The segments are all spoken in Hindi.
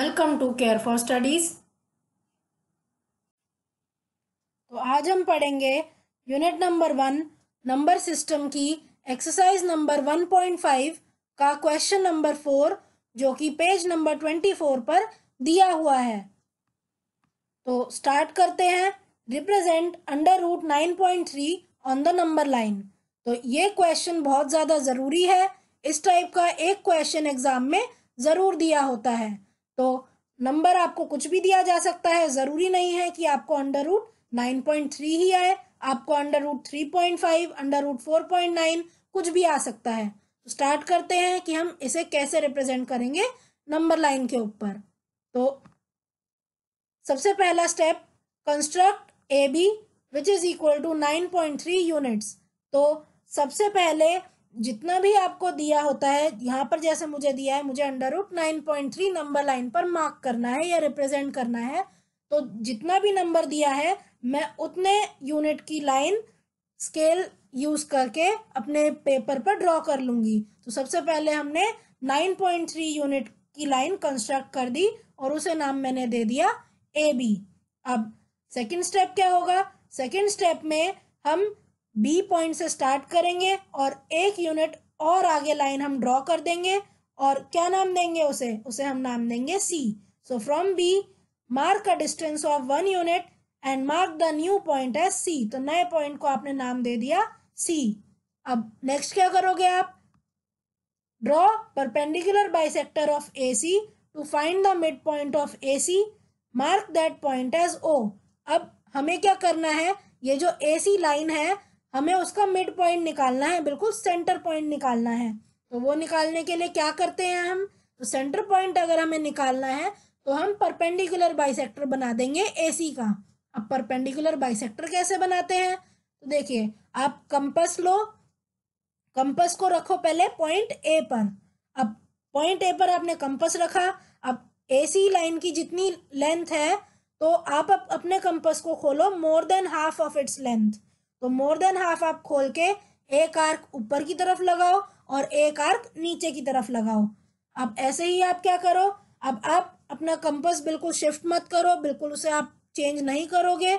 Welcome to care for studies तो आज हम पढ़ेंगे unit number one number system की exercise number one point five का क्वेश्चन नंबर फोर जो कि पेज नंबर ट्वेंटी फोर पर दिया हुआ है तो स्टार्ट करते हैं represent under root nine point three on the number line तो ये क्वेश्चन बहुत ज़्यादा ज़रूरी है इस टाइप का एक क्वेश्चन एग्जाम में ज़रूर दिया होता है तो नंबर आपको कुछ भी दिया जा सकता है ज़रूरी नहीं है कि आपको under root nine point three ही आए आपको under root three point five under root four point nine कुछ भी आ सकता है तो स्टार्ट करते हैं कि हम इसे कैसे रिप्रेजेंट करेंगे नंबर लाइन के ऊपर तो सबसे पहला step construct A B which is equal to nine point three units तो सबसे पहले जितना भी आपको दिया होता है यहाँ पर जैसे मुझे दिया है मुझे under root nine point three number line पर मार्क करना है या रिप्रेजेंट करना है तो जितना भी नंबर दिया है मैं उतने यूनिट की लाइन स्केल यूज करके अपने पेपर पर ड्रॉ कर लूंगी तो सबसे पहले हमने नाइन पॉइंट थ्री यूनिट की लाइन कंस्ट्रक्ट कर दी और उसे नाम मैंने दे दिया ए बी अब सेकेंड स्टेप क्या होगा सेकेंड स्टेप में हम बी पॉइंट से स्टार्ट करेंगे और एक यूनिट और आगे लाइन हम ड्रॉ कर देंगे और क्या नाम देंगे उसे उसे हम नाम देंगे C so from B mark a distance of one unit and mark the new point as C तो नए पॉइंट को आपने नाम दे दिया सी अब नेक्स्ट क्या करोगे आप draw perpendicular bisector of A C to find the mid point of A C mark that point as O अब हमें क्या करना है ये जो ए सी लाइन है हमें उसका मिड पॉइंट निकालना है बिल्कुल सेंटर पॉइंट निकालना है तो वो निकालने के लिए क्या करते हैं हम तो सेंटर पॉइंट अगर हमें निकालना है तो हम परपेंडिकुलर बाइसेक्टर बना देंगे एसी का अब परपेंडिकुलर बाइसेक्टर कैसे बनाते हैं तो देखिए आप कंपस लो कंपस को रखो पहले पॉइंट ए पर अब पॉइंट ए पर आपने कंपस रखा अब एसी लाइन की जितनी लेंथ है तो आप अपने कंपस को खोलो more than half of its length तो मोर देन हाफ आप खोल के एक आर्क ऊपर की तरफ लगाओ और एक आर्क नीचे की तरफ लगाओ अब ऐसे ही आप क्या करो अब आप अपना कंपस बिल्कुल शिफ्ट मत करो बिल्कुल उसे आप चेंज नहीं करोगे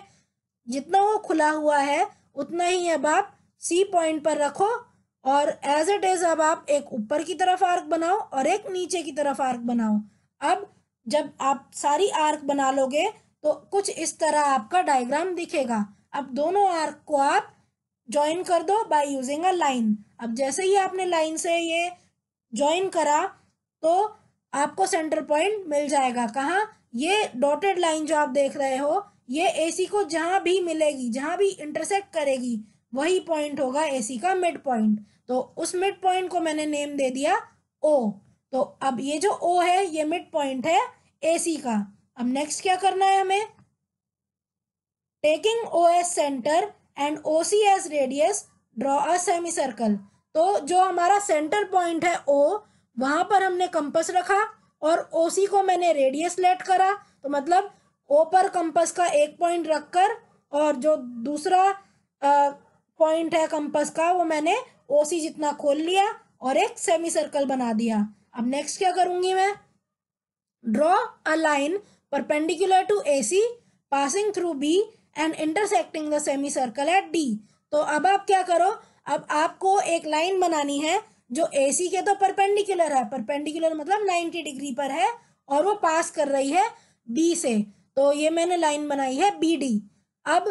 जितना वो खुला हुआ है उतना ही अब आप सी पॉइंट पर रखो और एज इट इज अब आप एक ऊपर की तरफ आर्क बनाओ और एक नीचे की तरफ आर्क बनाओ अब जब आप सारी आर्क बना लोगे तो कुछ इस तरह आपका डायग्राम दिखेगा अब दोनों आर्क को आप ज्वाइन कर दो बाय यूजिंग अ लाइन अब जैसे ही आपने लाइन से ये ज्वाइन करा तो आपको सेंटर पॉइंट मिल जाएगा कहाँ ये डॉटेड लाइन जो आप देख रहे हो ये एसी को जहां भी मिलेगी जहां भी इंटरसेक्ट करेगी वही पॉइंट होगा एसी का मिड पॉइंट तो उस मिड पॉइंट को मैंने नेम दे दिया ओ तो अब ये जो ओ है ये मिड पॉइंट है एसी का अब नेक्स्ट क्या करना है हमें taking O as centre and O C as radius draw a semi circle तो जो हमारा सेंटर पॉइंट है ओ वहाँ पर हमने कंपस रखा और ओ सी को मैंने रेडियस लेट करा तो मतलब ओ पर कंपस का एक पॉइंट रखकर और जो दूसरा पॉइंट है कंपस का वो मैंने ओ सी जितना खोल लिया और एक सेमी सर्कल बना दिया अब नेक्स्ट क्या करूंगी मैं draw a line perpendicular to A C passing through B and intersecting the semi circle at D तो अब आप क्या करो अब आपको एक लाइन बनानी है जो ए सी के तो परपेंडिकुलर है परपेंडिकुलर मतलब नाइन्टी डिग्री पर है और वो पास कर रही है बी से तो ये मैंने लाइन बनाई है बी डी अब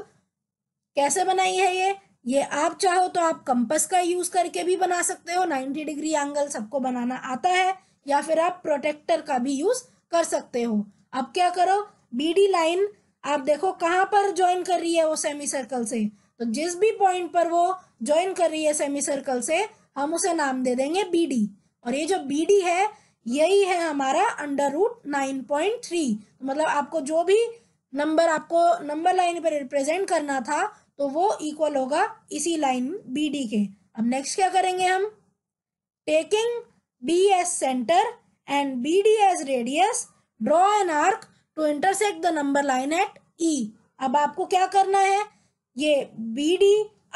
कैसे बनाई है ये ये आप चाहो तो आप कंपस का यूज करके भी बना सकते हो नाइन्टी डिग्री एंगल सबको बनाना आता है या फिर आप प्रोटेक्टर का भी यूज कर सकते हो अब क्या करो बी डी लाइन आप देखो कहाँ पर ज्वाइन कर रही है वो सेमी सर्कल से तो जिस भी पॉइंट पर वो ज्वाइन कर रही है सेमी सर्कल से हम उसे नाम दे देंगे बी डी और ये जो बी डी है यही है हमारा under root nine point three मतलब आपको जो भी नंबर आपको नंबर लाइन पर रिप्रेजेंट करना था तो वो इक्वल होगा इसी लाइन बी डी के अब नेक्स्ट क्या करेंगे हम taking B as centre and B D as radius draw an arc to intersect the number line at E अब आपको क्या करना है ये बी डी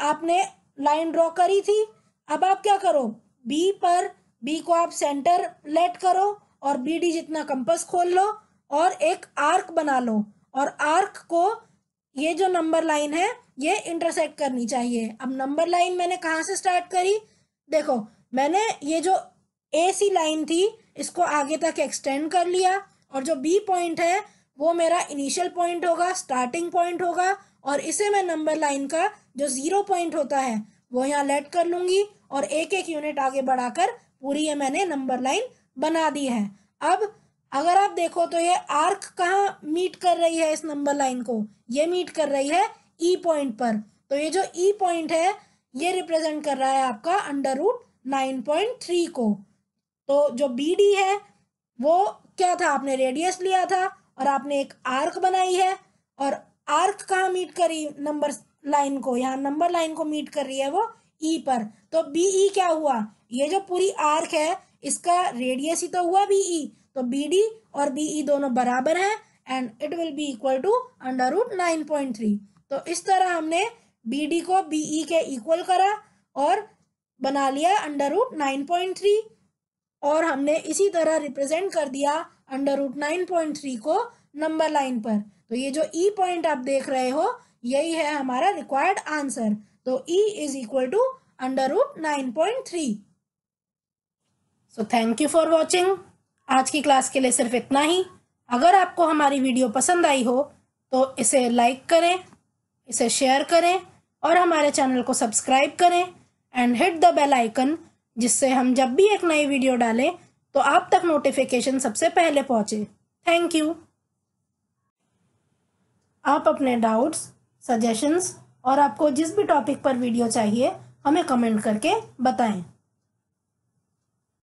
आपने लाइन ड्रॉ करी थी अब आप क्या करो बी पर बी को आप सेंटर लेट करो और बी डी जितना कंपस खोल लो और एक आर्क बना लो और आर्क को ये जो नंबर लाइन है ये इंटरसेक्ट करनी चाहिए अब नंबर लाइन मैंने कहाँ से स्टार्ट करी देखो मैंने ये जो ए सी लाइन थी इसको आगे तक एक्सटेंड कर लिया और जो बी पॉइंट है वो मेरा इनिशियल पॉइंट होगा स्टार्टिंग पॉइंट होगा और इसे मैं नंबर लाइन का जो ज़ीरो पॉइंट होता है वो यहाँ लेट कर लूंगी और एक एक यूनिट आगे बढ़ाकर पूरी ये मैंने नंबर लाइन बना दी है अब अगर आप देखो तो ये आर्क कहाँ मीट कर रही है इस नंबर लाइन को ये मीट कर रही है ई e पॉइंट पर तो ये जो ई e पॉइंट है ये रिप्रेजेंट कर रहा है आपका under root nine point three को तो जो बी डी है वो क्या था आपने रेडियस लिया था और आपने एक आर्क बनाई है और आर्क कहाँ मीट करी नंबर लाइन को यहाँ नंबर लाइन को मीट कर रही है वो ई e पर तो बी ई e क्या हुआ ये जो पूरी आर्क है इसका रेडियस ही तो हुआ बी ई e। तो बी डी और बी ई दोनों बराबर हैं and it will be equal to under root nine point three तो इस तरह हमने बी डी को बी ई के इक्वल करा और बना लिया under root nine point three और हमने इसी तरह रिप्रेजेंट कर दिया under root nine point three को नंबर लाइन पर तो ये जो ई e पॉइंट आप देख रहे हो यही है हमारा रिक्वायर्ड आंसर तो E is equal to under root nine point three so thank you for watching आज की क्लास के लिए सिर्फ इतना ही अगर आपको हमारी वीडियो पसंद आई हो तो इसे लाइक करें इसे शेयर करें और हमारे चैनल को सब्सक्राइब करें and hit the bell icon जिससे हम जब भी एक नई वीडियो डालें तो आप तक नोटिफिकेशन सबसे पहले पहुंचे थैंक यू आप अपने डाउट्स सजेशंस और आपको जिस भी टॉपिक पर वीडियो चाहिए हमें कमेंट करके बताएं